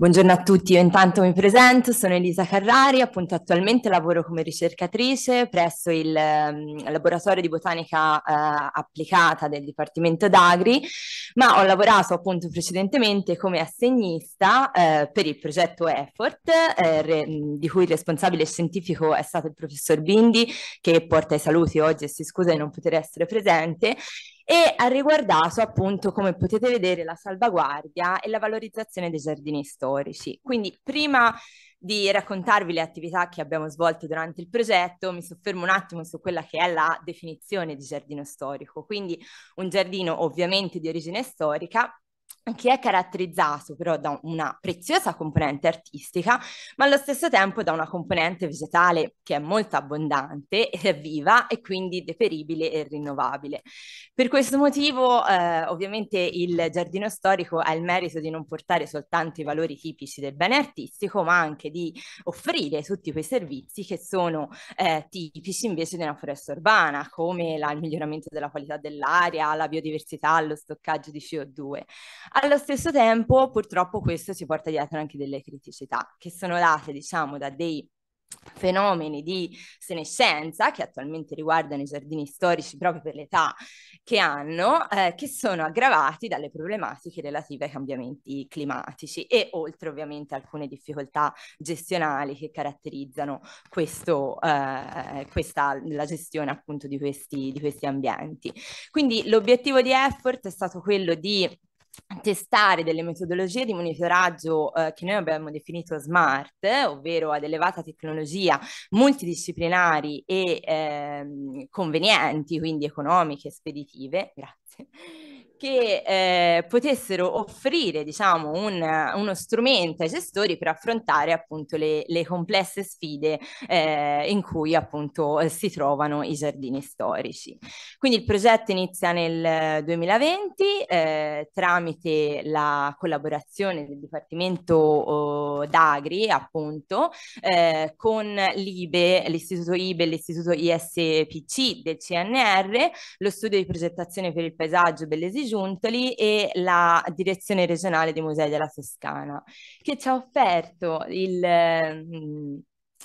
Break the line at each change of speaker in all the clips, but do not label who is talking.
Buongiorno a tutti, io intanto mi presento, sono Elisa Carrari, appunto attualmente lavoro come ricercatrice presso il eh, laboratorio di botanica eh, applicata del Dipartimento d'Agri, ma ho lavorato appunto precedentemente come assegnista eh, per il progetto Effort, eh, re, di cui il responsabile scientifico è stato il professor Bindi, che porta i saluti oggi e si scusa di non poter essere presente, e ha riguardato appunto, come potete vedere, la salvaguardia e la valorizzazione dei giardini storici. Quindi prima di raccontarvi le attività che abbiamo svolto durante il progetto, mi soffermo un attimo su quella che è la definizione di giardino storico. Quindi un giardino ovviamente di origine storica che è caratterizzato però da una preziosa componente artistica, ma allo stesso tempo da una componente vegetale che è molto abbondante, è viva e quindi deperibile e rinnovabile. Per questo motivo, eh, ovviamente, il giardino storico ha il merito di non portare soltanto i valori tipici del bene artistico, ma anche di offrire tutti quei servizi che sono eh, tipici invece di una foresta urbana, come la, il miglioramento della qualità dell'aria, la biodiversità, lo stoccaggio di CO2. Allo stesso tempo, purtroppo, questo ci porta dietro anche delle criticità che sono date, diciamo, da dei fenomeni di senescenza che attualmente riguardano i giardini storici proprio per l'età che hanno, eh, che sono aggravati dalle problematiche relative ai cambiamenti climatici e oltre ovviamente alcune difficoltà gestionali che caratterizzano questo, eh, questa, la gestione appunto di questi, di questi ambienti. Quindi l'obiettivo di Effort è stato quello di testare delle metodologie di monitoraggio eh, che noi abbiamo definito smart, ovvero ad elevata tecnologia, multidisciplinari e ehm, convenienti, quindi economiche, speditive, grazie, che eh, potessero offrire diciamo, un, uno strumento ai gestori per affrontare appunto le, le complesse sfide eh, in cui appunto si trovano i giardini storici. Quindi il progetto inizia nel 2020 eh, tramite la collaborazione del Dipartimento oh, d'Agri appunto eh, con l'IBE, l'Istituto IBE e l'Istituto ISPC del CNR, lo studio di progettazione per il paesaggio Bellesi Giuntoli e la direzione regionale dei musei della Toscana, che ci ha offerto il, mm,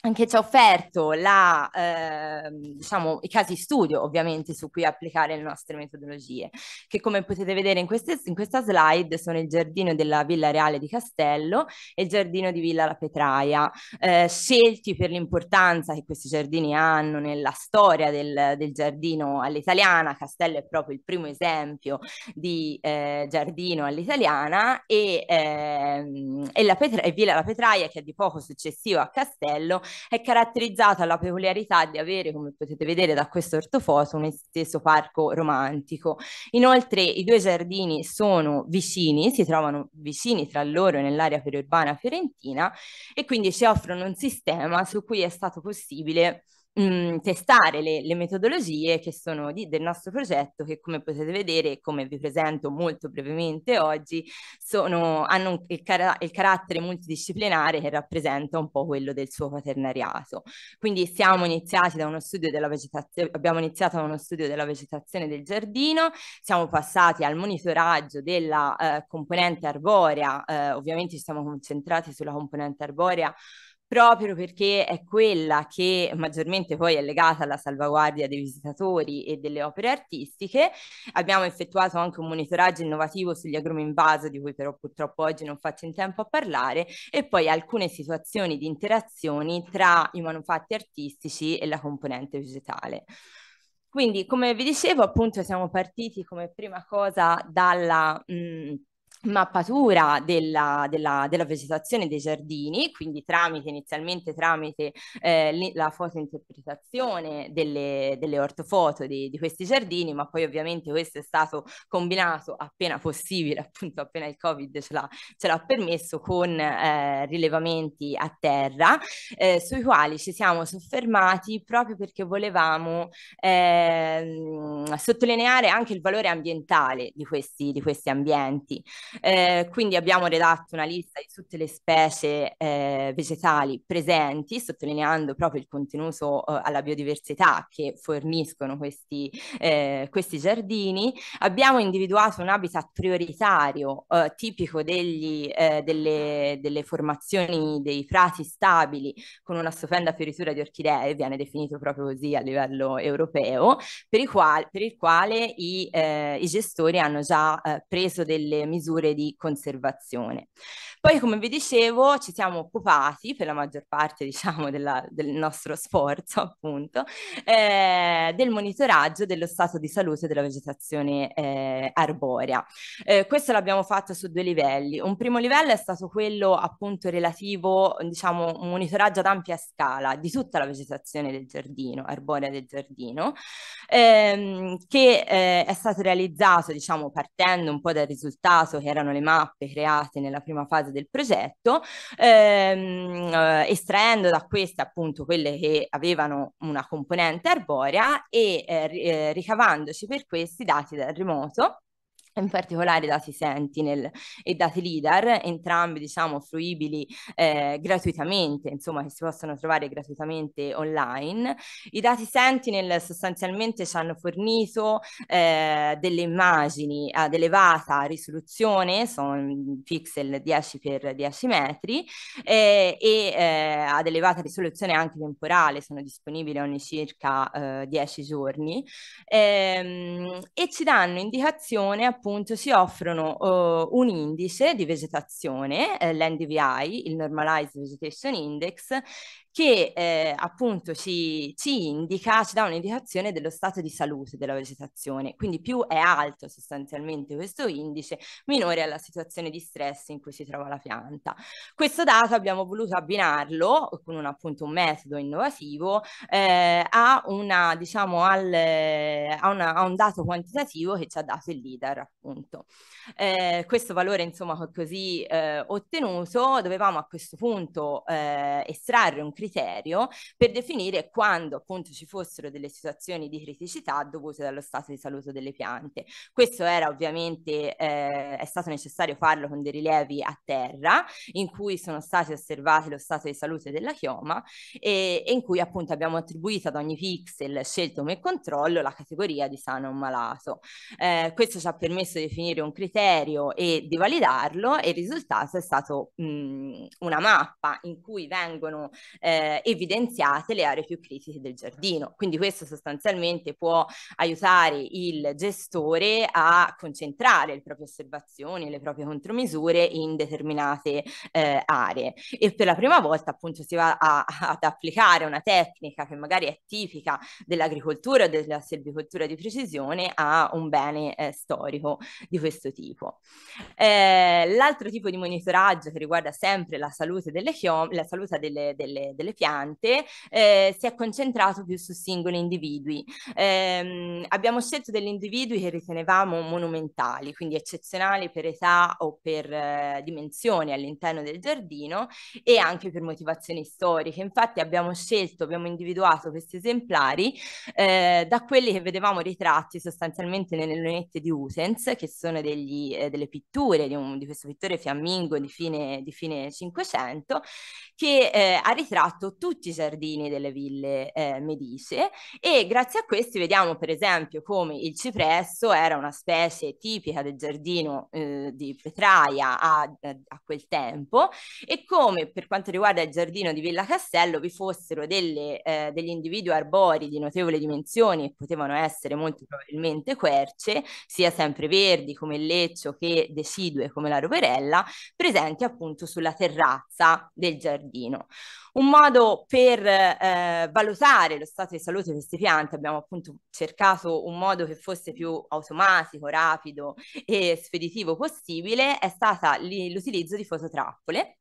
anche ci ha offerto la, eh, diciamo, i casi studio ovviamente su cui applicare le nostre metodologie, che come potete vedere in, queste, in, questa slide sono il giardino della Villa Reale di Castello e il giardino di Villa La Petraia, eh, scelti per l'importanza che questi giardini hanno nella storia del, del giardino all'italiana, Castello è proprio il primo esempio di eh, giardino all'italiana e, ehm, e, e Villa La Petraia che è di poco successivo a Castello è caratterizzata dalla peculiarità di avere, come potete vedere da questo ortofoto, un esteso parco romantico. Inoltre i due giardini sono vicini, si trovano vicini tra loro nell'area periurbana fiorentina e quindi ci offrono un sistema su cui è stato possibile mh, mhmm, testare le, le metodologie che sono di, del nostro progetto che come potete vedere, come vi presento molto brevemente oggi, sono, hanno il, car- il carattere multidisciplinare che rappresenta un po' quello del suo paternariato. Quindi siamo iniziati da uno studio della vegetazione, abbiamo iniziato da uno studio della vegetazione del giardino, siamo passati al monitoraggio della eh, componente arborea, eh, ovviamente ci siamo concentrati sulla componente arborea proprio perché è quella che maggiormente poi è legata alla salvaguardia dei visitatori e delle opere artistiche. Abbiamo effettuato anche un monitoraggio innovativo sugli agrumi in vaso, di cui però purtroppo oggi non faccio in tempo a parlare, e poi alcune situazioni di interazioni tra i manufatti artistici e la componente vegetale. Quindi, come vi dicevo, appunto siamo partiti come prima cosa dalla... Mh, mappatura della, della, della, vegetazione dei giardini, quindi tramite, inizialmente tramite eh, la fotointerpretazione delle, delle ortofoto di, di, questi giardini, ma poi ovviamente questo è stato combinato appena possibile, appunto appena il Covid ce l'ha, ce l'ha permesso, con eh, rilevamenti a terra, eh, sui quali ci siamo soffermati proprio perché volevamo eh, sottolineare anche il valore ambientale di questi, di questi ambienti. Eh, quindi abbiamo redatto una lista di tutte le specie eh, vegetali presenti, sottolineando proprio il contenuto eh, alla biodiversità che forniscono questi, eh, questi, giardini. Abbiamo individuato un habitat prioritario eh, tipico degli, eh, delle, delle, formazioni dei prati stabili con una stupenda fioritura di orchidee, viene definito proprio così a livello europeo, per, quali, per il quale i, i gestori hanno già preso delle misure misure di conservazione. Poi, come vi dicevo, ci siamo occupati per la maggior parte, diciamo, della, del nostro sforzo, appunto, eh, del monitoraggio dello stato di salute della vegetazione eh, arborea. Eh, questo l'abbiamo fatto su due livelli. Un primo livello è stato quello appunto relativo, diciamo, un monitoraggio ad ampia scala di tutta la vegetazione del giardino, arborea del giardino, ehm, che eh, è stato realizzato, diciamo, partendo un po' dal risultato che erano le mappe create nella prima fase fase del progetto, ehm, eh, estraendo da queste appunto quelle che avevano una componente arborea e eh, eh ricavandoci per questi dati dal remoto in particolare dati Sentinel e dati LIDAR, entrambi diciamo fruibili eh, gratuitamente, insomma che si possono trovare gratuitamente online. I dati Sentinel sostanzialmente ci hanno fornito eh, delle immagini ad elevata risoluzione, sono mm, pixel 10 x 10 metri eh, e eh, ad elevata risoluzione anche temporale, sono disponibili ogni circa 10 eh, giorni ehm, e ci danno indicazione appunto appunto si offrono uh, un indice di vegetazione, eh, l'NDVI, il Normalized Vegetation Index, che eh, appunto ci, ci, indica, ci dà un'indicazione dello stato di salute della vegetazione. Quindi più è alto sostanzialmente questo indice, minore è la situazione di stress in cui si trova la pianta. Questo dato abbiamo voluto abbinarlo con un, appunto, un metodo innovativo eh, a, una, diciamo, al, eh, a, una, a, un dato quantitativo che ci ha dato il LIDAR appunto. Eh, questo valore insomma così eh, ottenuto dovevamo a questo punto eh, estrarre un criterio criterio per definire quando appunto ci fossero delle situazioni di criticità dovute dallo stato di salute delle piante. Questo era ovviamente, eh, è stato necessario farlo con dei rilievi a terra in cui sono stati osservati lo stato di salute della chioma e, e in cui appunto abbiamo attribuito ad ogni pixel scelto come controllo la categoria di sano o malato. Eh, questo ci ha permesso di definire un criterio e di validarlo e il risultato è stato mh, mm, una mappa in cui vengono eh, eh, evidenziate le aree più critiche del giardino. Quindi questo sostanzialmente può aiutare il gestore a concentrare le proprie osservazioni, le proprie contromisure in determinate eh, aree. E per la prima volta appunto si va a, ad applicare una tecnica che magari è tipica dell'agricoltura o della selvicoltura di precisione a un bene eh, storico di questo tipo. Eh, l'altro tipo di monitoraggio che riguarda sempre la salute delle chiome, la salute delle, delle, delle piante, eh, si è concentrato più su singoli individui. Eh, abbiamo scelto degli individui che ritenevamo monumentali, quindi eccezionali per età o per eh, dimensioni all'interno del giardino e anche per motivazioni storiche. Infatti abbiamo scelto, abbiamo individuato questi esemplari eh, da quelli che vedevamo ritratti sostanzialmente nelle lunette di Utens, che sono degli, eh, delle pitture di, un, di, questo pittore fiammingo di fine, Cinquecento, fine 500, che eh, ha ritratto estratto tutti i giardini delle ville eh, medise e grazie a questi vediamo per esempio come il cipresso era una specie tipica del giardino eh, di Petraia a, a quel tempo e come per quanto riguarda il giardino di Villa Castello vi fossero delle, eh, degli individui arbori di notevole dimensioni e potevano essere molto probabilmente querce, sia sempre verdi come il leccio che decidue come la roverella, presenti appunto sulla terrazza del giardino. Un modo per eh, valutare lo stato di salute di queste piante abbiamo appunto cercato un modo che fosse più automatico, rapido e speditivo possibile, è stata l'utilizzo di fototrappole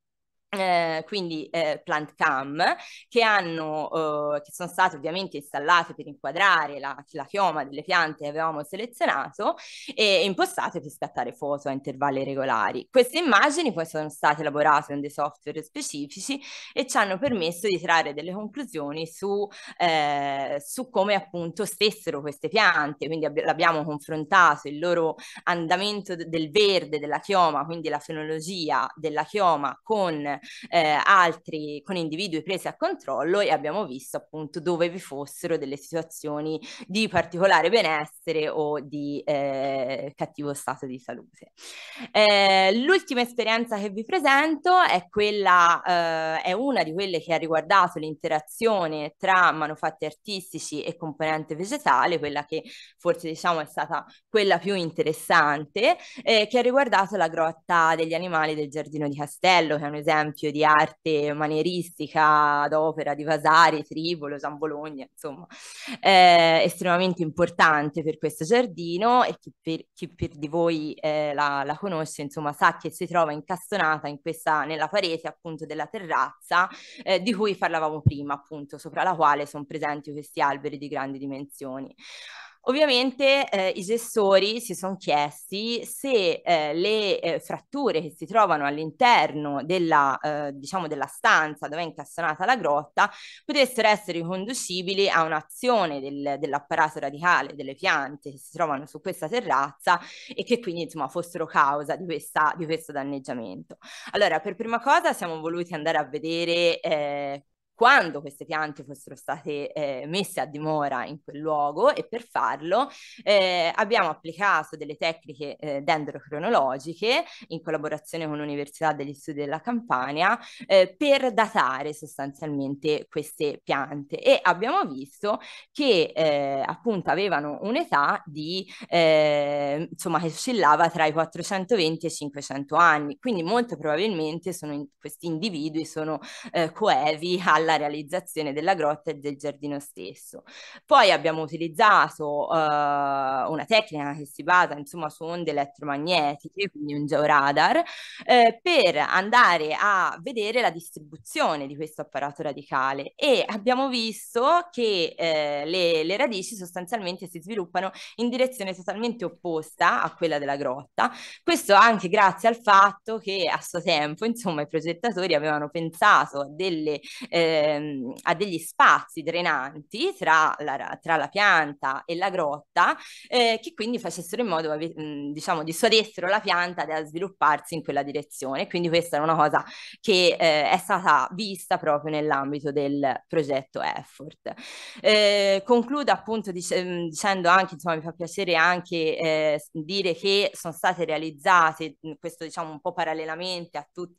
eh, quindi eh, plant cam che hanno eh, che sono state ovviamente installate per inquadrare la, la chioma delle piante che avevamo selezionato e impostate per scattare foto a intervalli regolari queste immagini poi sono state elaborate in dei software specifici e ci hanno permesso di trarre delle conclusioni su, eh, su come appunto stessero queste piante quindi ab- abbiamo confrontato il loro andamento d- del verde della chioma quindi la fenologia della chioma con eh, altri, con individui presi a controllo e abbiamo visto appunto dove vi fossero delle situazioni di particolare benessere o di eh, cattivo stato di salute. Eh, l'ultima esperienza che vi presento è quella, eh, è una di quelle che ha riguardato l'interazione tra manufatti artistici e componente vegetale, quella che forse diciamo è stata quella più interessante, eh, che ha riguardato la grotta degli animali del giardino di Castello, che è un esempio esempio di arte manieristica ad opera di Vasari, Tribolo, San Bologna, insomma, eh, estremamente importante per questo giardino e chi per, chi per di voi eh, la, la, conosce, insomma, sa che si trova incastonata in questa, nella parete appunto della terrazza eh, di cui parlavamo prima, appunto, sopra la quale sono presenti questi alberi di grandi dimensioni. Ovviamente eh, i gestori si sono chiesti se eh, le eh, fratture che si trovano all'interno della, eh, diciamo della stanza dove è incastonata la grotta potessero essere riconducibili a un'azione del, dell'apparato radicale delle piante che si trovano su questa terrazza e che quindi insomma fossero causa di, questa, di questo danneggiamento. Allora, per prima cosa siamo voluti andare a vedere eh, quando queste piante fossero state eh, messe a dimora in quel luogo e per farlo eh, abbiamo applicato delle tecniche eh, dendrocronologiche in collaborazione con l'Università degli Studi della Campania eh, per datare sostanzialmente queste piante e abbiamo visto che eh, appunto avevano un'età di eh, insomma che oscillava tra i 420 e i 500 anni quindi molto probabilmente sono in, questi individui sono coevi alla alla realizzazione della grotta e del giardino stesso. Poi abbiamo utilizzato eh, una tecnica che si basa insomma su onde elettromagnetiche, quindi un georadar, eh, per andare a vedere la distribuzione di questo apparato radicale e abbiamo visto che eh, le, le radici sostanzialmente si sviluppano in direzione totalmente opposta a quella della grotta. Questo anche grazie al fatto che a suo tempo, insomma, i progettatori avevano pensato a delle eh, ehm, ha degli spazi drenanti tra la, tra la pianta e la grotta eh, che quindi facessero in modo, mm, diciamo, dissuadessero la pianta da svilupparsi in quella direzione. Quindi questa è una cosa che eh, è stata vista proprio nell'ambito del progetto Effort. Eh, concludo appunto dic- mm, dicendo anche, insomma, mi fa piacere anche eh, dire che sono state realizzate, mm, questo diciamo un po' parallelamente a tutto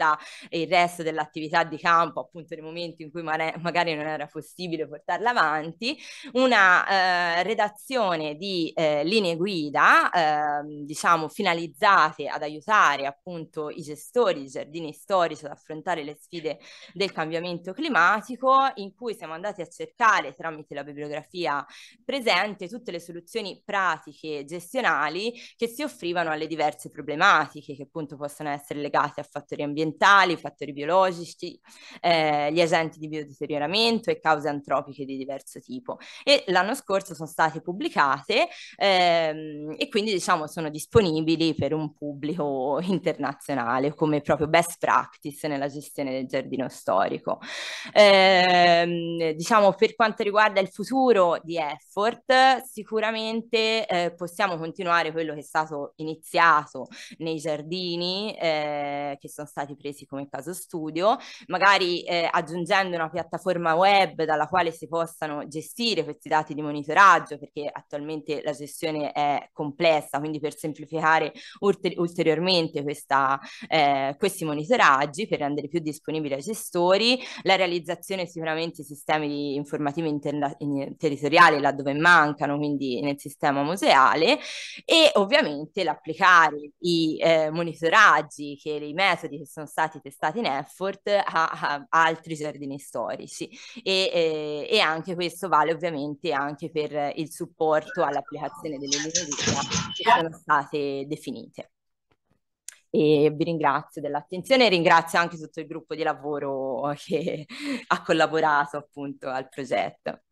il resto dell'attività di campo, appunto nei momenti in cui magari non era possibile portarla avanti, una eh, redazione di eh, linee guida, eh, diciamo, finalizzate ad aiutare appunto i gestori di giardini storici ad affrontare le sfide del cambiamento climatico, in cui siamo andati a cercare tramite la bibliografia presente tutte le soluzioni pratiche gestionali che si offrivano alle diverse problematiche che appunto possono essere legate a fattori ambientali, fattori biologici, eh, gli agenti di biologia biodeterioramento e cause antropiche di diverso tipo. E l'anno scorso sono state pubblicate ehm, e quindi diciamo sono disponibili per un pubblico internazionale come proprio best practice nella gestione del giardino storico. Eh, diciamo per quanto riguarda il futuro di Effort, sicuramente eh, possiamo continuare quello che è stato iniziato nei giardini eh, che sono stati presi come caso studio, magari eh, aggiungendo una piattaforma web dalla quale si possano gestire questi dati di monitoraggio, perché attualmente la gestione è complessa, quindi per semplificare ulter- ulteriormente questa, eh, questi monitoraggi, per rendere più disponibili ai gestori, la realizzazione sicuramente di sistemi di informativa interna- in- territoriali laddove mancano, quindi nel sistema museale, e ovviamente l'applicare i eh, monitoraggi che i metodi che sono stati testati in effort a, a altri giardini storici e, eh, e, anche questo vale ovviamente anche per il supporto all'applicazione delle linee guida che sono state definite. E vi ringrazio dell'attenzione e ringrazio anche tutto il gruppo di lavoro che ha collaborato appunto al progetto.